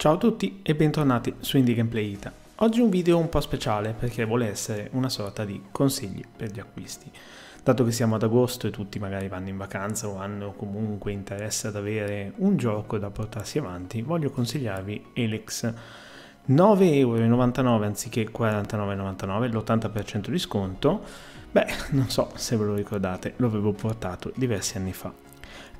Ciao a tutti e bentornati su Indie Gameplay Ita. Oggi un video un po' speciale perché vuole essere una sorta di consigli per gli acquisti. Dato che siamo ad agosto e tutti magari vanno in vacanza o hanno comunque interesse ad avere un gioco da portarsi avanti, voglio consigliarvi Elix. 9,99€ anziché 49,99€, l'80% di sconto. Beh, non so se ve lo ricordate, l'avevo portato diversi anni fa.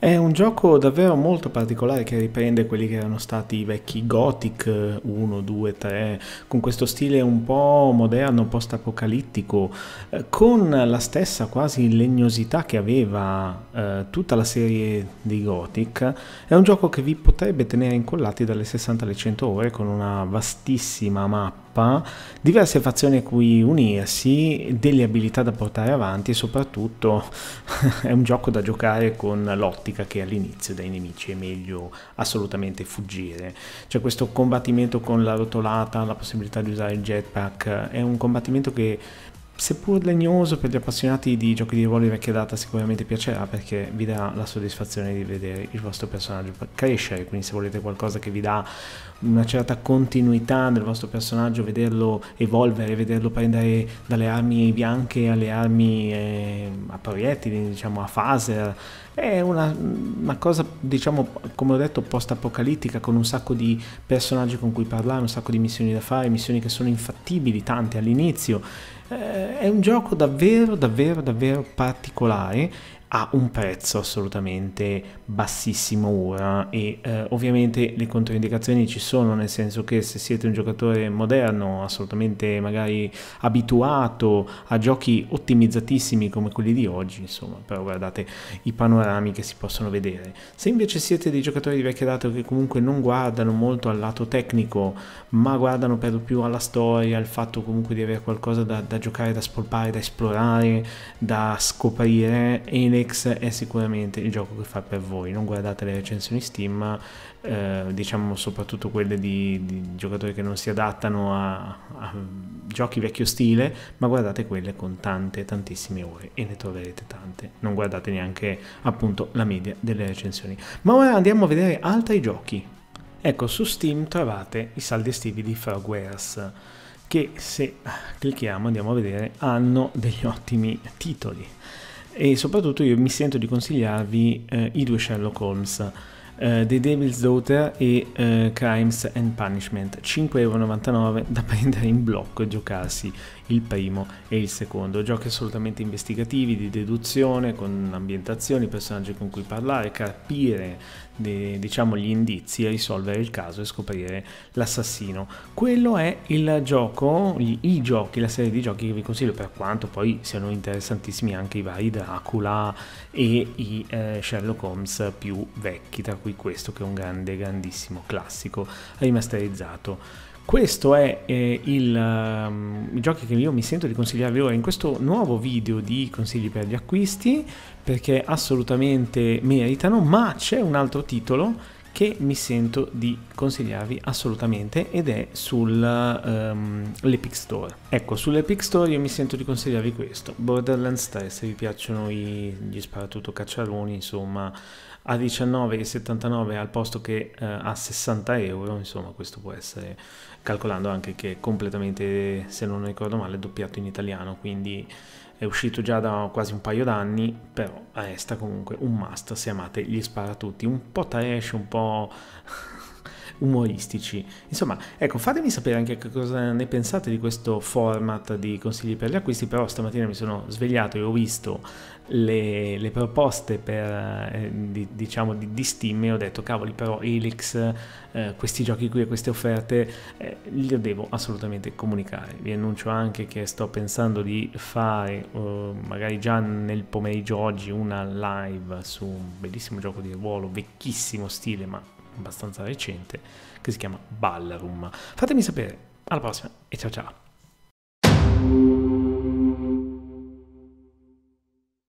È un gioco davvero molto particolare che riprende quelli che erano stati i vecchi Gothic 1, 2, 3, con questo stile un po' moderno, post-apocalittico, eh, con la stessa quasi legnosità che aveva eh, tutta la serie di Gothic. È un gioco che vi potrebbe tenere incollati dalle 60 alle 100 ore con una vastissima mappa diverse fazioni a cui unirsi, delle abilità da portare avanti e soprattutto è un gioco da giocare con l'ottica che all'inizio dai nemici è meglio assolutamente fuggire. Cioè questo combattimento con la rotolata, la possibilità di usare il jetpack, è un combattimento che seppur legnoso per gli appassionati di giochi di ruolo di vecchia data sicuramente piacerà perché vi darà la soddisfazione di vedere il vostro personaggio crescere, quindi se volete qualcosa che vi dà una certa continuità nel vostro personaggio, vederlo evolvere, vederlo prendere dalle armi bianche alle armi eh, a proiettili, diciamo a phaser, è una, una cosa diciamo come ho detto post apocalittica con un sacco di personaggi con cui parlare, un sacco di missioni da fare, missioni che sono infattibili tante all'inizio eh, è un gioco davvero, davvero, davvero particolare a un prezzo assolutamente bassissimo ora e eh, ovviamente le controindicazioni ci sono nel senso che se siete un giocatore moderno assolutamente magari abituato a giochi ottimizzatissimi come quelli di oggi insomma però guardate i panorami che si possono vedere se invece siete dei giocatori di vecchia data che comunque non guardano molto al lato tecnico ma guardano per lo più alla storia al fatto comunque di avere qualcosa da, da giocare da spolpare da esplorare da scoprire e ne Phoenix è sicuramente il gioco che fa per voi, non guardate le recensioni Steam, eh, diciamo soprattutto quelle di, di, giocatori che non si adattano a, a, giochi vecchio stile, ma guardate quelle con tante, tantissime ore e ne troverete tante, non guardate neanche appunto la media delle recensioni. Ma ora andiamo a vedere altri giochi. Ecco, su Steam trovate i saldi estivi di Frogwares che se clicchiamo andiamo a vedere hanno degli ottimi titoli e soprattutto io mi sento di consigliarvi eh, i due Sherlock Holmes. Uh, The Devil's Daughter e uh, Crimes and Punishment 5,99€ da prendere in blocco e giocarsi il primo e il secondo. Giochi assolutamente investigativi, di deduzione, con ambientazioni, personaggi con cui parlare, capire de, diciamo, gli indizi e risolvere il caso e scoprire l'assassino. Quello è il gioco, i, i, giochi, la serie di giochi che vi consiglio per quanto poi siano interessantissimi anche i vari Dracula e i eh, Sherlock Holmes più vecchi, tra cui questo che è un grande, grandissimo classico rimasterizzato questo è eh, il, um, i giochi che io mi sento di consigliarvi ora in questo nuovo video di consigli per gli acquisti perché assolutamente meritano, ma c'è un altro titolo che mi sento di consigliarvi assolutamente ed è sull'Epic ehm, um, Store. Ecco, sull'Epic Store io mi sento di consigliarvi questo, Borderlands 3, se vi piacciono i, gli sparatutto cacciaroni, insomma, a 19,79 al posto che uh, a 60 euro, insomma, questo può essere, calcolando anche che è completamente, se non ricordo male, doppiato in italiano, quindi è uscito già da quasi un paio d'anni, però resta eh, comunque un must se amate gli sparatutto, un po' trash, un po' umoristici. Insomma, ecco, fatemi sapere anche che cosa ne pensate di questo format di consigli per gli acquisti, però stamattina mi sono svegliato e ho visto le, le proposte per, eh, di, diciamo, di, di Steam e ho detto, cavoli, però Helix, eh, questi giochi qui e queste offerte eh, glielo devo assolutamente comunicare. Vi annuncio anche che sto pensando di fare, uh, magari già nel pomeriggio oggi, una live su un bellissimo gioco di ruolo, vecchissimo stile, ma abbastanza recente, che si chiama Ballroom. Fatemi sapere, alla prossima e ciao ciao!